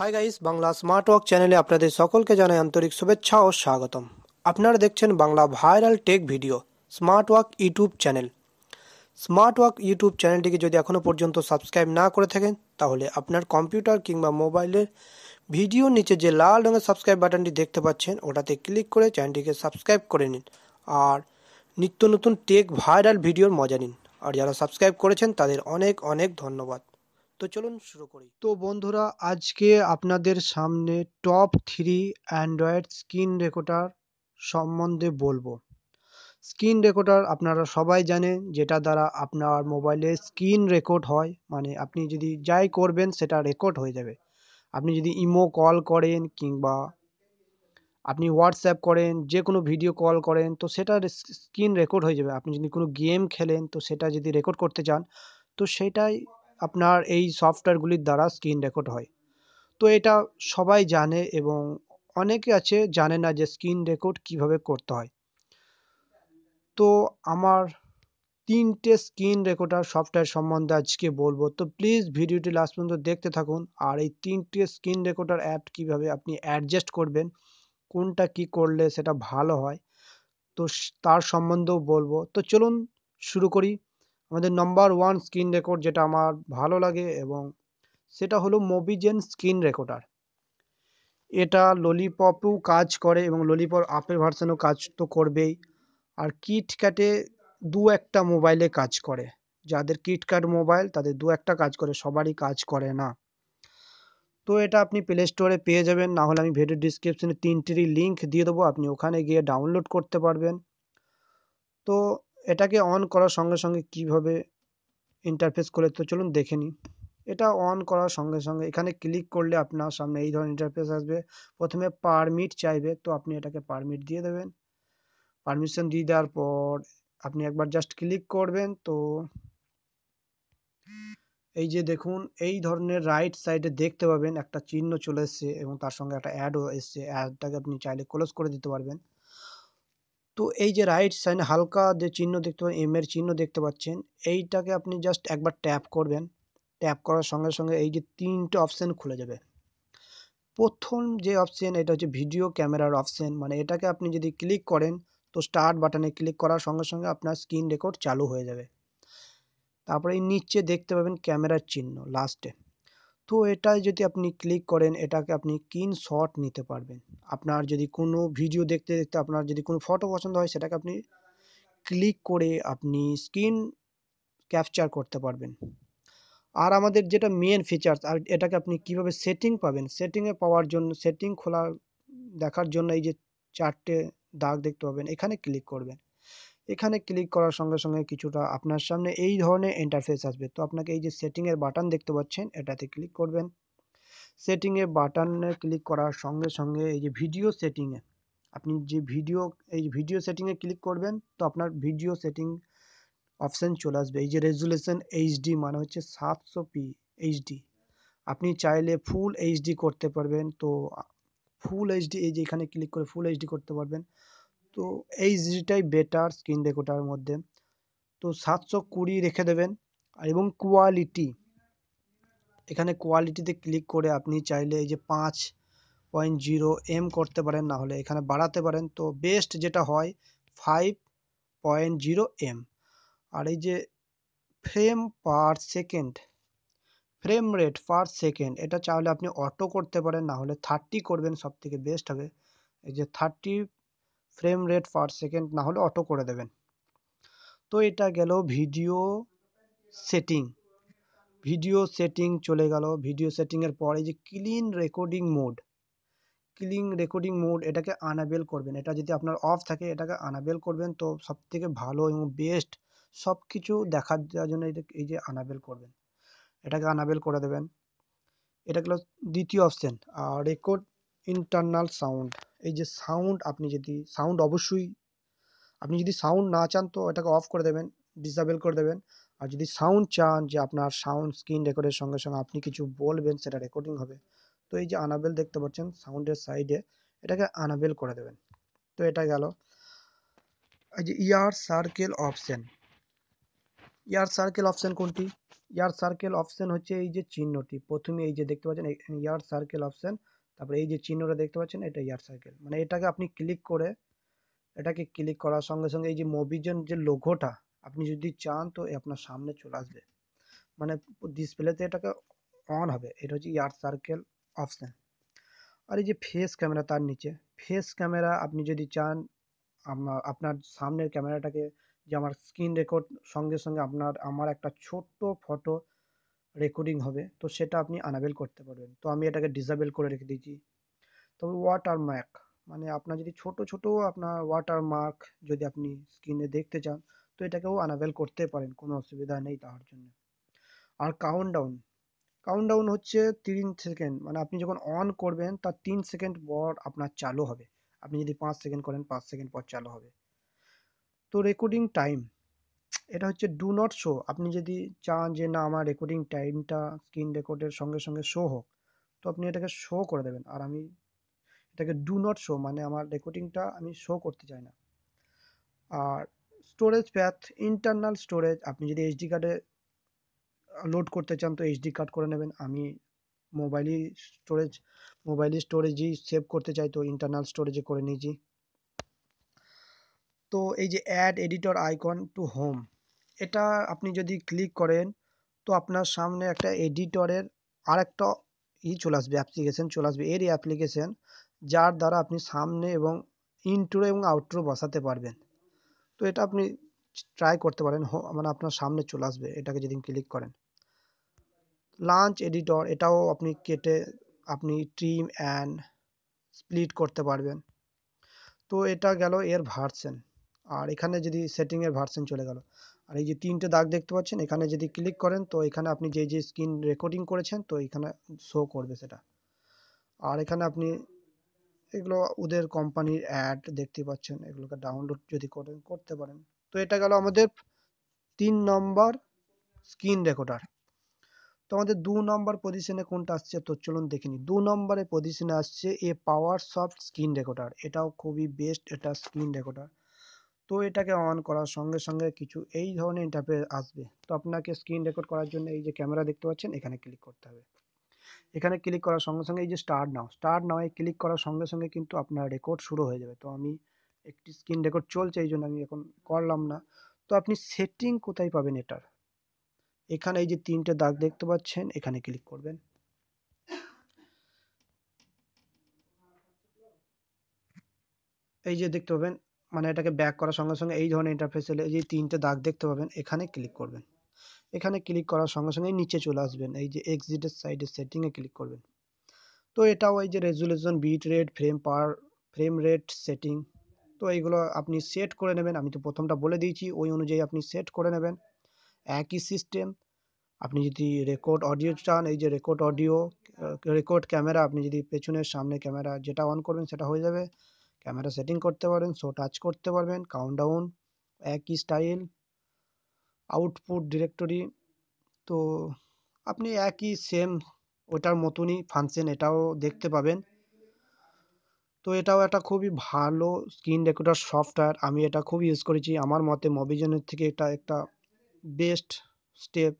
high guys Bangla smart work চ্যানেলে আপনাদের সকলকে জানাই আন্তরিক শুভেচ্ছা ও স্বাগতম আপনারা দেখছেন Bangla viral tech video smart work YouTube channel smart work YouTube চ্যানেলটিকে যদি এখনও পর্যন্ত সাবস্ক্রাইব না করে থাকেন তাহলে আপনার কম্পিউটার কিংবা মোবাইলের ভিডিওর নিচে যে লাল রঙের সাবস্ক্রাইব বাটনটি দেখতে পাচ্ছেন ওটাতে ক্লিক করে চ্যানেলটিকে সাবস্ক্রাইব করে নিন আর নিত্য নতুন টেক ভাইরাল ভিডিওর মজা নিন আর যারা সাবস্ক্রাইব করেছেন তাদের অনেক অনেক ধন্যবাদ তো চলুন শুরু করি তো বন্ধুরা আজকে আপনাদের সামনে top three Android screen recorder সম্বন্ধে বলবো স্ক্রিন রেকর্ডার আপনারা সবাই জানেন যেটা দ্বারা আপনার মোবাইলে স্ক্রিন রেকর্ড হয় মানে আপনি যদি যাই করবেন সেটা রেকর্ড হয়ে যাবে আপনি যদি ইমো কল করেন কিংবা আপনি হোয়াটসঅ্যাপ করেন যে কোনো ভিডিও কল করেন তো সেটা স্ক্রিন রেকর্ড হয়ে যাবে আপনি যদি কোনো গেম খেলেন তো সেটা যদি রেকর্ড করতে চান তো সেটাই আপনার এই সফটওয়্যারগুলির দ্বারা স্ক্রিন রেকর্ড হয় তো এটা সবাই জানে এবং অনেকে আছে জানে না যে স্ক্রিন রেকর্ড কিভাবে করতে হয় তো আমার তিনটে স্ক্রিন রেকর্ডার সফটওয়্যার সম্বন্ধে আজকে বলবো তো প্লিজ ভিডিওটি লাস্ট পর্যন্ত দেখতে থাকুন আর এই তিনটে স্ক্রিন রেকর্ডার অ্যাপ কিভাবে আপনি অ্যাডজাস্ট করবেন কোনটা কি করলে সেটা ভালো হয় তো তার সম্বন্ধেও বলবো তো চলুন শুরু করি আমাদের নাম্বার ওয়ান স্ক্রিন রেকর্ড যেটা আমার ভালো লাগে এবং সেটা হলো মোবিজেন স্ক্রিন রেকর্ডার এটা ললিপপেও কাজ করে এবং ললিপপ আপের ভার্সানেও কাজ তো করবেই আর কিটক্যাটে দু একটা মোবাইলে কাজ করে যাদের কিটক্যাট মোবাইল তাদের দু একটা কাজ করে সবারই কাজ করে না তো এটা আপনি প্লে স্টোরে পেয়ে যাবেন না হলে আমি ভিডিও ডিসক্রিপশনে তিনটিরই লিঙ্ক দিয়ে দেবো আপনি ওখানে গিয়ে ডাউনলোড করতে পারবেন তো এটাকে অন করার সঙ্গে সঙ্গে কিভাবে ইন্টারফেস করে তো চলুন দেখে নিই এটা অন করার সঙ্গে সঙ্গে এখানে ক্লিক করলে আপনার সামনে এই ধরনের ইন্টারফেস আসবে প্রথমে পারমিট চাইবে তো আপনি এটাকে পারমিট দিয়ে দেবেন পারমিশন দিয়ে দেওয়ার পর আপনি একবার জাস্ট ক্লিক করবেন তো এই যে দেখুন এই ধরনের রাইট সাইডে দেখতে পাবেন একটা চিহ্ন চলে এসছে এবং তার সঙ্গে একটা অ্যাডও এসছে অ্যাডটাকে আপনি চাইলে ক্লোজ করে দিতে পারবেন তো এই যে রাইট সাইন হালকা যে চিহ্ন দেখতে পাচ্ছেন এম এর চিহ্ন দেখতে পাচ্ছেন এইটাকে আপনি জাস্ট একবার ট্যাপ করবেন ট্যাপ করার সঙ্গে সঙ্গে এই যে তিনটে অপশান খুলে যাবে প্রথম যে অপশান এটা হচ্ছে ভিডিও ক্যামেরার অপশান মানে এটাকে আপনি যদি ক্লিক করেন তো স্টার্ট বাটনে ক্লিক করার সঙ্গে সঙ্গে আপনার স্ক্রিন রেকর্ড চালু হয়ে যাবে তারপরে এই নিচে দেখতে পাবেন ক্যামেরার চিহ্ন লাস্টে তো এটায় যদি আপনি ক্লিক করেন এটাকে আপনি কিন শট নিতে পারবেন আপনার যদি কোনো ভিডিও দেখতে দেখতে আপনার যদি কোনো ফটো পছন্দ হয় সেটাকে আপনি ক্লিক করে আপনি স্ক্রিন ক্যাপচার করতে পারবেন আর আমাদের যেটা মেন ফিচার্স আর এটাকে আপনি কিভাবে সেটিং পাবেন সেটিংয়ে পাওয়ার জন্য সেটিং খোলা দেখার জন্য এই যে চারটে দাগ দেখতে পাবেন এখানে ক্লিক করবেন এখানে ক্লিক করার সঙ্গে সঙ্গে কিছুটা আপনার সামনে এই ধরনের ইন্টারফেস আসবে তো আপনাকে এই যে সেটিংয়ের বাটন দেখতে পাচ্ছেন এটাতে ক্লিক করবেন সেটিংয়ে বাটনে ক্লিক করার সঙ্গে সঙ্গে এই যে ভিডিও সেটিংয়ে আপনি যে ভিডিও এই ভিডিও সেটিংয়ে ক্লিক করবেন তো আপনার ভিডিও সেটিং অপশান চলে আসবে এই যে রেজুলেশন এইচডি মানে হচ্ছে সাতশো পি এইচডি আপনি চাইলে ফুল এইচডি করতে পারবেন তো ফুল এইচডি এই যে এখানে ক্লিক করে ফুল এইচডি করতে পারবেন তো এইচডিটাই বেটার স্ক্রিন রেকর্ডার মধ্যে তো সাতশো কুড়ি রেখে দেবেন এবং কোয়ালিটি এখানে কোয়ালিটিতে ক্লিক করে আপনি চাইলে এই যে পাঁচ পয়েন্ট জিরো এম করতে পারেন না হলে এখানে বাড়াতে পারেন তো বেস্ট যেটা হয় ফাইভ পয়েন্ট জিরো এম আর এই যে frame per second frame rate per second এটা চাইলে আপনি অটো করতে পারেন না হলে থার্টি করবেন সব থেকে বেস্ট হবে এই যে thirty frame rate per second না হলে অটো করে দেবেন তো এটা গেল ভিডিও সেটিং ভিডিও সেটিং চলে গেল ভিডিও সেটিংয়ের পরে যে clean recording mode clean recording mode এটাকে আনাবেল করবেন এটা যদি আপনার অফ থাকে এটাকে আনাবেল করবেন তো সবথেকে ভালো এবং বেস্ট সব কিছু দেখার জন্য এটা এই যে আনাবেল করবেন এটাকে আনাবেল করে দেবেন এটা গেল দ্বিতীয় অপশান আর রেকর্ড ইন্টারনাল সাউন্ড এই যে সাউন্ড আপনি যদি সাউন্ড অবশ্যই আপনি যদি সাউন্ড না চান তো এটাকে অফ করে দেবেন ডিসেবল করে দেবেন আর যদি সাউন্ড চান যে আপনার সাউন্ড স্ক্রিন রেকর্ডের সঙ্গে সঙ্গে আপনি কিছু বলবেন সেটা রেকর্ডিং হবে তো এই যে আনাবেল দেখতে পাচ্ছেন সাউন্ডের সাইডে এটাকে আনাবেল করে দেবেন তো এটা গেল এই যে year circle option year circle option কোনটি ইয়ার সার্কেল অপশান হচ্ছে এই যে চিহ্নটি প্রথমে এই যে দেখতে পাচ্ছেন ইয়ার সার্কেল অপশান তারপরে এই যে চিহ্নটা দেখতে পাচ্ছেন এটা ইয়ার সার্কেল মানে এটাকে আপনি ক্লিক করে এটাকে ক্লিক করার সঙ্গে সঙ্গে এই যে মোবিজন যে লোগোটা আপনি যদি চান তো আপনার সামনে চলে আসবে মানে ডিসপ্লেতে এটাকে অন হবে এটা হচ্ছে ইয়ার সার্কেল অপশান আর এই যে ফেস ক্যামেরা তার নিচে ফেস ক্যামেরা আপনি যদি চান আপনার সামনের ক্যামেরাটাকে যে আমার স্ক্রিন রেকর্ড সঙ্গে সঙ্গে আপনার আমার একটা ছোট্ট ফটো রেকর্ডিং হবে তো সেটা আপনি আনাবেল করতে পারবেন তো আমি এটাকে ডিসেবল করে রেখে দিয়েছি তবে ম্যাক মানে আপনার যদি ছোট ছোট আপনার ওয়াটার মার্ক যদি আপনি স্ক্রিনে দেখতে চান তো এটাকেও আনাবেল করতে পারেন কোনো অসুবিধা নেই তাহার জন্য আর কাউন্টডাউন কাউন্টডাউন হচ্ছে তিন সেকেন্ড মানে আপনি যখন অন করবেন তার তিন সেকেন্ড পর আপনার চালু হবে আপনি যদি পাঁচ সেকেন্ড করেন পাঁচ সেকেন্ড পর চালু হবে তো রেকর্ডিং টাইম এটা হচ্ছে ডু নট শো আপনি যদি চান যে না আমার রেকর্ডিং টাইমটা স্ক্রিন রেকর্ডের সঙ্গে সঙ্গে শো হোক তো আপনি এটাকে শো করে দেবেন আর আমি এটাকে ডু নট শো মানে আমার রেকর্ডিংটা আমি শো করতে চাই না আর স্টোরেজ প্যাথ ইন্টারনাল স্টোরেজ আপনি যদি এইচডি কার্ডে লোড করতে চান তো এইচডি কার্ড করে নেবেন আমি মোবাইলই স্টোরেজ মোবাইলই স্টোরেজই সেভ করতে চাই তো ইন্টারনাল স্টোরেজে করে নিয়েছি তো এই যে add editor icon to home এটা আপনি যদি ক্লিক করেন তো আপনার সামনে একটা এডিটরের আর একটা ই চলে আসবে অ্যাপ্লিকেশান চলে আসবে এরই অ্যাপ্লিকেশান যার দ্বারা আপনি সামনে এবং ইন্ট্রো এবং আউট্রো বসাতে পারবেন তো এটা আপনি ট্রাই করতে পারেন মানে আপনার সামনে চলে আসবে এটাকে যেদিন ক্লিক করেন লাঞ্চ এডিটর এটাও আপনি কেটে আপনি ট্রিম অ্যান্ড স্প্লিট করতে পারবেন তো এটা গেল এর ভার্সেন আর এখানে যদি সেটিংয়ের ভার্সন চলে গেল আর এই যে তিনটে দাগ দেখতে পাচ্ছেন এখানে যদি ক্লিক করেন তো এখানে আপনি যে যে স্ক্রিন রেকর্ডিং করেছেন তো এখানে শো করবে সেটা আর এখানে আপনি এগুলো ওদের কোম্পানির অ্যাড দেখতে পাচ্ছেন এগুলোকে ডাউনলোড যদি করেন করতে পারেন তো এটা গেল আমাদের তিন নম্বর স্ক্রিন রেকর্ডার তো আমাদের দু নম্বর পজিশনে কোনটা আসছে তো চলুন দেখিনি দু নম্বরে পজিশনে আসছে Apowersoft screen recorder এটাও খুবই বেস্ট এটা স্ক্রিন রেকর্ডার তো এটাকে অন করার সঙ্গে সঙ্গে কিছু এই ধরনের ইন্টারফেস আসবে তো আপনাকে স্ক্রিন রেকর্ড করার জন্য এই যে ক্যামেরা দেখতে পাচ্ছেন এখানে ক্লিক করতে হবে এখানে ক্লিক করার সঙ্গে সঙ্গে এই যে স্টার্ট নাও নাও নাওয়ে ক্লিক করার সঙ্গে সঙ্গে কিন্তু আপনার রেকর্ড শুরু হয়ে যাবে তো আমি একটি স্ক্রিন রেকর্ড চলছে এই জন্য আমি এখন করলাম না তো আপনি সেটিং কোথায় পাবেন এটার এখানে এই যে তিনটে দাগ দেখতে পাচ্ছেন এখানে ক্লিক করবেন এই যে দেখতে পাবেন মানে এটাকে ব্যাক করার সঙ্গে সঙ্গে এই ধরনের ইন্টারফেস এলে এই যে তিনটে দাগ দেখতে পাবেন এখানে ক্লিক করবেন এখানে ক্লিক করার সঙ্গে সঙ্গেই নিচে চলে আসবেন এই যে এক্সিটের সাইডে সেটিংয়ে ক্লিক করবেন তো এটাও এই যে resolution bit rate frame per frame rate setting তো এইগুলো আপনি সেট করে নেবেন আমি তো প্রথমটা বলে দিয়েছি ওই অনুযায়ী আপনি সেট করে নেবেন একই সিস্টেম আপনি যদি রেকর্ড অডিও চান এই যে রেকর্ড অডিও রেকর্ড ক্যামেরা আপনি যদি পেছনের সামনে ক্যামেরা যেটা অন করবেন সেটা হয়ে যাবে ক্যামেরা সেটিং করতে পারবেন শো টাচ করতে পারবেন কাউন্টডাউন একই স্টাইল আউটপুট ডিরেক্টরি তো আপনি একই সেম ওটার মতনই ফাংশন এটাও দেখতে পাবেন তো এটাও একটা খুবই ভালো স্ক্রিন রেকর্ডার সফটওয়্যার আমি এটা খুব ইউজ করেছি আমার মতে মোবিজনের থেকে এটা একটা বেস্ট স্টেপ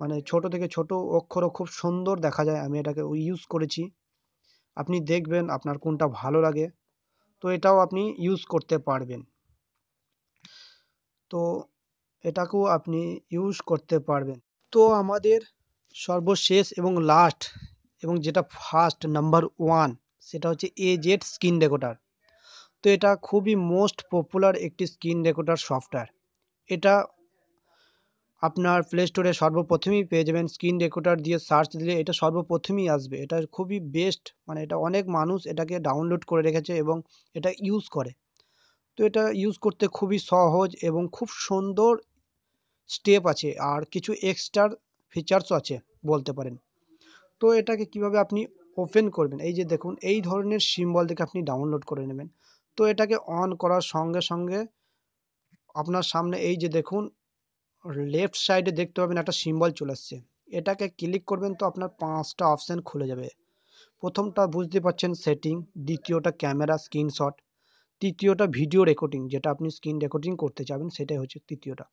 মানে ছোট থেকে ছোট অক্ষরও খুব সুন্দর দেখা যায় আমি এটাকে ইউজ করেছি আপনি দেখবেন আপনার কোনটা ভালো লাগে তো এটাও আপনি ইউজ করতে পারবেন তো এটাকেও আপনি ইউজ করতে পারবেন তো আমাদের সর্বশেষ এবং লাস্ট এবং যেটা ফার্স্ট নাম্বার ওয়ান সেটা হচ্ছে এ জেড স্ক্রিন রেকর্ডার তো এটা খুবই মোস্ট পপুলার একটি স্ক্রিন রেকর্ডার সফটওয়্যার এটা আপনার প্লে স্টোরে সর্বপ্রথমেই পেয়ে যাবেন স্ক্রিন রেকর্ডার দিয়ে সার্চ দিলে এটা সর্বপ্রথমেই আসবে এটা খুবই বেস্ট মানে এটা অনেক মানুষ এটাকে ডাউনলোড করে রেখেছে এবং এটা ইউজ করে তো এটা ইউজ করতে খুবই সহজ এবং খুব সুন্দর স্টেপ আছে আর কিছু এক্সট্রা ফিচার্সও আছে বলতে পারেন তো এটাকে কিভাবে আপনি ওপেন করবেন এই যে দেখুন এই ধরনের সিম্বল থেকে আপনি ডাউনলোড করে নেবেন তো এটাকে অন করার সঙ্গে সঙ্গে আপনার সামনে এই যে দেখুন লেফট সাইডে দেখতে পাবেন একটা সিম্বল চলে আসছে এটাকে ক্লিক করবেন তো আপনার পাঁচটা অপশান খুলে যাবে প্রথমটা বুঝতে পারছেন সেটিং দ্বিতীয়টা ক্যামেরা স্ক্রিনশট তৃতীয়টা ভিডিও রেকর্ডিং যেটা আপনি স্ক্রিন রেকর্ডিং করতে চাবেন সেটাই হচ্ছে তৃতীয়টা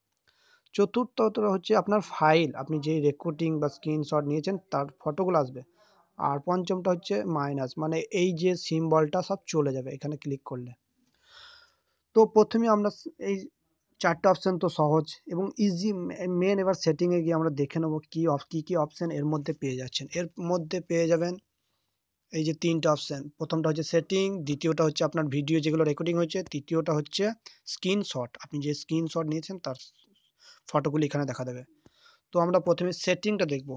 চতুর্থটা হচ্ছে আপনার ফাইল আপনি যে রেকর্ডিং বা স্ক্রিনশট নিয়েছেন তার ফটোগুলো আসবে আর পঞ্চমটা হচ্ছে মাইনাস মানে এই যে সিম্বলটা সব চলে যাবে এখানে ক্লিক করলে তো প্রথমে আমরা এই চারটে অপশান তো সহজ এবং ইজি মেন এবার সেটিংয়ে গিয়ে আমরা দেখে নেবো কী অপ কী কী অপশান এর মধ্যে পেয়ে যাচ্ছেন এর মধ্যে পেয়ে যাবেন এই যে তিনটা অপশান প্রথমটা হচ্ছে সেটিং দ্বিতীয়টা হচ্ছে আপনার ভিডিও যেগুলো রেকর্ডিং হয়েছে তৃতীয়টা হচ্ছে স্ক্রিনশট আপনি যে স্ক্রিনশট নিয়েছেন তার ফটোগুলি এখানে দেখা দেবে তো আমরা প্রথমে সেটিংটা দেখব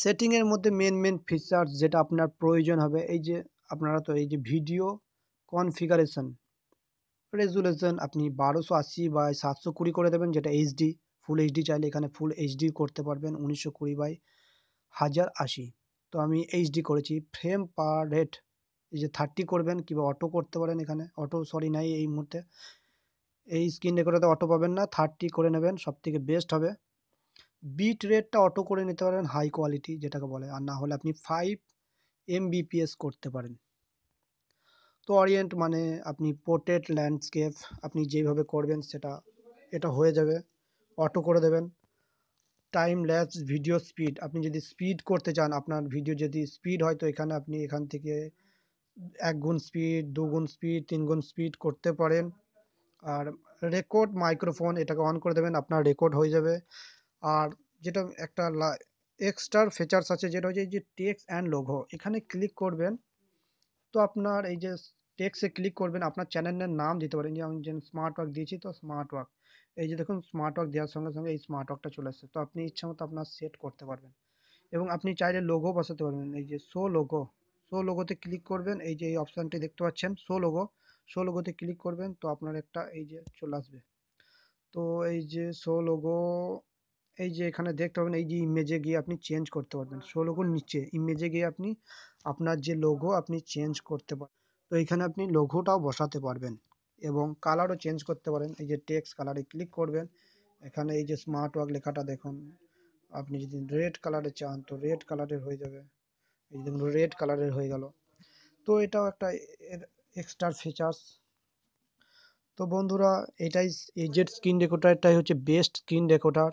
সেটিংয়ের মধ্যে মেন মেন ফিচার্স যেটা আপনার প্রয়োজন হবে এই যে আপনারা তো এই যে ভিডিও কনফিগারেশন রেজুলেশন আপনি বারোশো আশি বাই সাতশো কুড়ি করে দেবেন যেটা এইচডি ফুল এইচডি চাইলে এখানে ফুল এইচডি করতে পারবেন উনিশশো কুড়ি বাই হাজার আশি তো আমি এইচডি করেছি ফ্রেম পার রেট এই যে থার্টি করবেন কিংবা অটো করতে পারেন এখানে অটো সরি নাই এই মুহূর্তে এই স্ক্রিন রেকর্ডাতে অটো পাবেন না থার্টি করে নেবেন সব থেকে বেস্ট হবে বিট রেটটা অটো করে নিতে পারেন হাই কোয়ালিটি যেটাকে বলে আর না হলে আপনি ফাইভ এম করতে পারেন তো ওরিয়েন্ট মানে আপনি পোর্ট্রেট ল্যান্ডস্কেপ আপনি যেইভাবে করবেন সেটা এটা হয়ে যাবে অটো করে দেবেন টাইম ল্যাপস ভিডিও স্পিড আপনি যদি স্পিড করতে চান আপনার ভিডিও যদি স্পিড হয় তো এখানে আপনি এখান থেকে এক গুণ স্পিড দু স্পিড তিন স্পিড করতে পারেন আর রেকর্ড মাইক্রোফোন এটাকে অন করে দেবেন আপনার রেকর্ড হয়ে যাবে আর যেটা একটা এক্সট্রা ফিচার্স আছে যেটা হচ্ছে যে টেক্স অ্যান্ড লোঘো এখানে ক্লিক করবেন তো আপনার এই যে টেক্সে ক্লিক করবেন আপনার চ্যানেলের নাম দিতে পারেন যে আমি স্মার্ট ওয়ার্ক দিয়েছি তো স্মার্ট ওয়ার্ক এই যে দেখুন স্মার্ট ওয়ার্ক দেওয়ার সঙ্গে সঙ্গে এই স্মার্ট ওয়ার্কটা চলে আসছে তো আপনি ইচ্ছা মতো আপনার সেট করতে পারবেন এবং আপনি চাইলে লোগো বসাতে পারবেন এই যে শো লোগো শো লোগোতে ক্লিক করবেন এই যে এই অপশানটি দেখতে পাচ্ছেন শো লোগো শো লোগোতে ক্লিক করবেন তো আপনার একটা এই যে চলে আসবে তো এই যে শো লোগো এই যে এখানে দেখতে পাবেন এই যে ইমেজে গিয়ে আপনি চেঞ্জ করতে পারবেন শো লোগোর নিচে ইমেজে গিয়ে আপনি আপনার যে লোগো আপনি চেঞ্জ করতে পারবেন তো এখানে আপনি লঘুটাও বসাতে পারবেন এবং কালারও চেঞ্জ করতে পারেন এই যে টেক্সট কালারে ক্লিক করবেন এখানে এই যে স্মার্ট ওয়ার্ক লেখাটা দেখুন আপনি যদি রেড কালারে চান তো রেড কালারের হয়ে যাবে এই যে রেড কালারের হয়ে গেল তো এটাও একটা এক্সট্রা ফিচার্স তো বন্ধুরা এটাই এই যে স্ক্রিন রেকর্ডারটাই হচ্ছে বেস্ট স্ক্রিন রেকর্ডার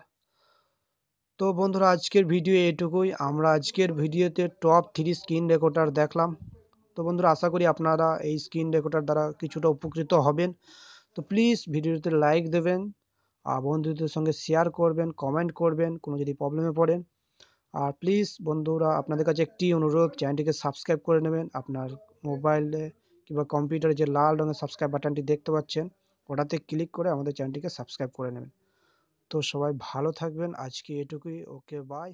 তো বন্ধুরা আজকের ভিডিও এটুকুই আমরা আজকের ভিডিওতে টপ থ্রি স্ক্রিন রেকর্ডার দেখলাম তো বন্ধুরা আশা করি আপনারা এই স্ক্রিন রেকর্ডার দ্বারা কিছুটা উপকৃত হবেন তো প্লিজ ভিডিওতে লাইক দেবেন আর বন্ধুদের সঙ্গে শেয়ার করবেন কমেন্ট করবেন কোনো যদি প্রবলেমে পড়েন আর প্লিজ বন্ধুরা আপনাদের কাছে একটি অনুরোধ চ্যানেলটিকে সাবস্ক্রাইব করে নেবেন আপনার মোবাইলে কিংবা কম্পিউটারে যে লাল রঙের সাবস্ক্রাইব বাটনটি দেখতে পাচ্ছেন ওটাতে ক্লিক করে আমাদের চ্যানেলটিকে সাবস্ক্রাইব করে নেবেন তো সবাই ভালো থাকবেন আজকে এটুকুই ওকে বাই